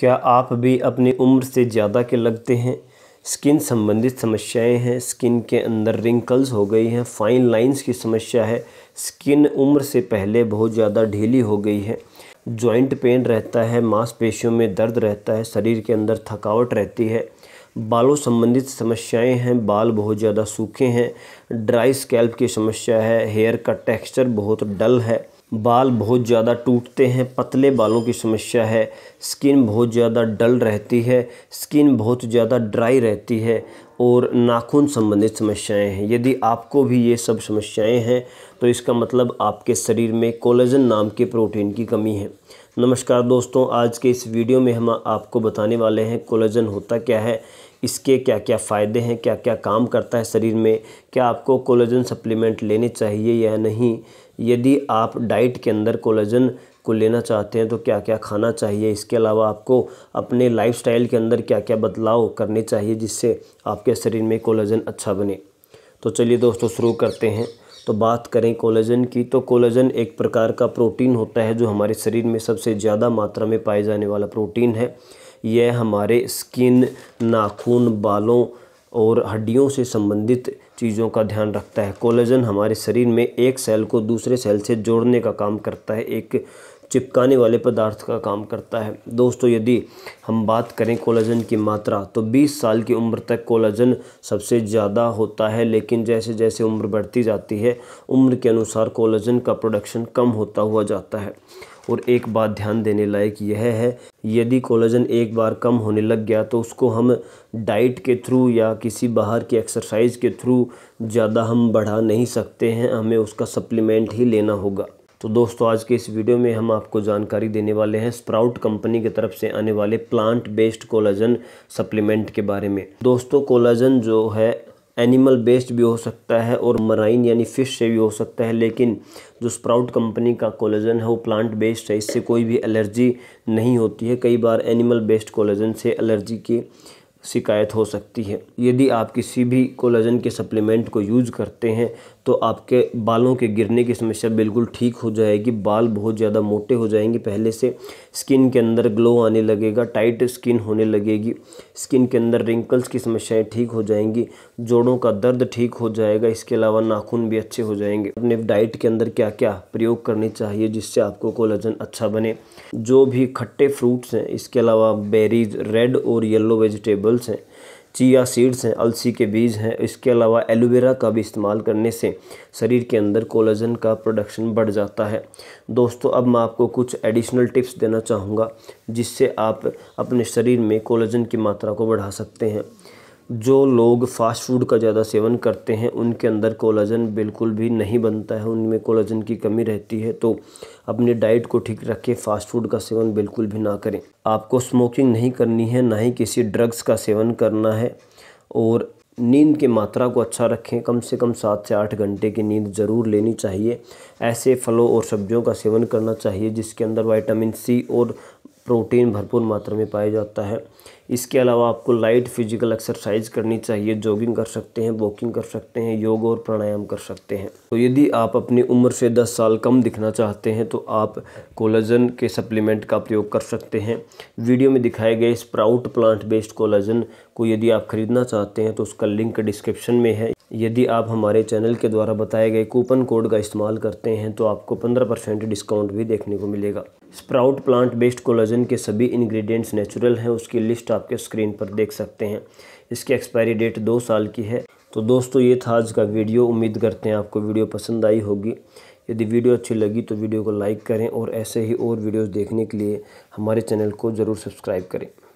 क्या आप भी अपनी उम्र से ज़्यादा के लगते हैं स्किन संबंधित समस्याएं हैं स्किन के अंदर रिंकल्स हो गई हैं फाइन लाइंस की समस्या है स्किन उम्र से पहले बहुत ज़्यादा ढीली हो गई है जॉइंट पेन रहता है मांसपेशियों में दर्द रहता है शरीर के अंदर थकावट रहती है बालों संबंधित समस्याएं हैं बाल बहुत ज़्यादा सूखे हैं ड्राई स्कैल्प की समस्या है हेयर का टेक्स्चर बहुत डल है बाल बहुत ज़्यादा टूटते हैं पतले बालों की समस्या है स्किन बहुत ज़्यादा डल रहती है स्किन बहुत ज़्यादा ड्राई रहती है और नाखून संबंधित समस्याएं हैं यदि आपको भी ये सब समस्याएं हैं तो इसका मतलब आपके शरीर में कोलेजन नाम के प्रोटीन की कमी है नमस्कार दोस्तों आज के इस वीडियो में हम आपको बताने वाले हैं कोलेजन होता क्या है इसके क्या क्या फ़ायदे हैं क्या क्या काम करता है शरीर में क्या आपको कोलेजन सप्लीमेंट लेने चाहिए या नहीं यदि आप डाइट के अंदर कोलेजन को लेना चाहते हैं तो क्या क्या खाना चाहिए इसके अलावा आपको अपने लाइफस्टाइल के अंदर क्या क्या बदलाव करने चाहिए जिससे आपके शरीर में कोलेजन अच्छा बने तो चलिए दोस्तों शुरू करते हैं तो बात करें कोलेजन की तो कोलेजन एक प्रकार का प्रोटीन होता है जो हमारे शरीर में सबसे ज़्यादा मात्रा में पाए जाने वाला प्रोटीन है यह हमारे स्किन नाखून बालों और हड्डियों से संबंधित चीज़ों का ध्यान रखता है कोलेजन हमारे शरीर में एक सेल को दूसरे सेल से जोड़ने का काम करता है एक चिपकाने वाले पदार्थ का काम करता है दोस्तों यदि हम बात करें कोलाजन की मात्रा तो 20 साल की उम्र तक कोलाजन सबसे ज़्यादा होता है लेकिन जैसे जैसे उम्र बढ़ती जाती है उम्र के अनुसार कोलाजन का प्रोडक्शन कम होता हुआ जाता है और एक बात ध्यान देने लायक यह है यदि कोलाजन एक बार कम होने लग गया तो उसको हम डाइट के थ्रू या किसी बाहर की एक्सरसाइज के थ्रू ज़्यादा हम बढ़ा नहीं सकते हैं हमें उसका सप्लीमेंट ही लेना होगा तो दोस्तों आज के इस वीडियो में हम आपको जानकारी देने वाले हैं स्प्राउट कंपनी की तरफ से आने वाले प्लांट बेस्ड कोलाजन सप्लीमेंट के बारे में दोस्तों कोलाजन जो है एनिमल बेस्ड भी हो सकता है और मराइन यानी फ़िश से भी हो सकता है लेकिन जो स्प्राउट कंपनी का कोलेजन है वो प्लांट बेस्ड है इससे कोई भी एलर्जी नहीं होती है कई बार एनिमल बेस्ड कोलेजन से एलर्जी की शिकायत हो सकती है यदि आप किसी भी कोलाजन के सप्लीमेंट को यूज़ करते हैं तो आपके बालों के गिरने की समस्या बिल्कुल ठीक हो जाएगी बाल बहुत ज़्यादा मोटे हो जाएंगे पहले से स्किन के अंदर ग्लो आने लगेगा टाइट स्किन होने लगेगी स्किन के अंदर रिंकल्स की समस्याएं ठीक हो जाएंगी जोड़ों का दर्द ठीक हो जाएगा इसके अलावा नाखून भी अच्छे हो जाएंगे अपने डाइट के अंदर क्या क्या प्रयोग करने चाहिए जिससे आपको कोलाजन अच्छा बने जो भी खट्टे फ्रूट्स हैं इसके अलावा बेरीज रेड और येलो वेजिटेबल वेजिटेबल्स हैं चिया सीड्स हैं अलसी के बीज हैं इसके अलावा एलोवेरा का भी इस्तेमाल करने से शरीर के अंदर कोलाजन का प्रोडक्शन बढ़ जाता है दोस्तों अब मैं आपको कुछ एडिशनल टिप्स देना चाहूँगा जिससे आप अपने शरीर में कोलाजन की मात्रा को बढ़ा सकते हैं जो लोग फ़ास्ट फूड का ज़्यादा सेवन करते हैं उनके अंदर कोलाजन बिल्कुल भी नहीं बनता है उनमें कोलाजन की कमी रहती है तो अपने डाइट को ठीक रखें फ़ास्ट फूड का सेवन बिल्कुल भी ना करें आपको स्मोकिंग नहीं करनी है ना ही किसी ड्रग्स का सेवन करना है और नींद की मात्रा को अच्छा रखें कम से कम सात से आठ घंटे की नींद ज़रूर लेनी चाहिए ऐसे फलों और सब्जियों का सेवन करना चाहिए जिसके अंदर विटामिन सी और प्रोटीन भरपूर मात्रा में पाया जाता है इसके अलावा आपको लाइट फिजिकल एक्सरसाइज करनी चाहिए जॉगिंग कर सकते हैं वॉकिंग कर सकते हैं योग और प्राणायाम कर सकते हैं तो यदि आप अपनी उम्र से 10 साल कम दिखना चाहते हैं तो आप कोलाजन के सप्लीमेंट का प्रयोग कर सकते हैं वीडियो में दिखाए गए स्प्राउट प्लांट बेस्ड कोलाजन को यदि आप ख़रीदना चाहते हैं तो उसका लिंक डिस्क्रिप्शन में है यदि आप हमारे चैनल के द्वारा बताए गए कूपन कोड का इस्तेमाल करते हैं तो आपको 15 परसेंट डिस्काउंट भी देखने को मिलेगा स्प्राउट प्लांट बेस्ड कोलाजन के सभी इंग्रेडिएंट्स नेचुरल हैं उसकी लिस्ट आपके स्क्रीन पर देख सकते हैं इसकी एक्सपायरी डेट दो साल की है तो दोस्तों ये था आज का वीडियो उम्मीद करते हैं आपको वीडियो पसंद आई होगी यदि वीडियो अच्छी लगी तो वीडियो को लाइक करें और ऐसे ही और वीडियोज़ देखने के लिए हमारे चैनल को ज़रूर सब्सक्राइब करें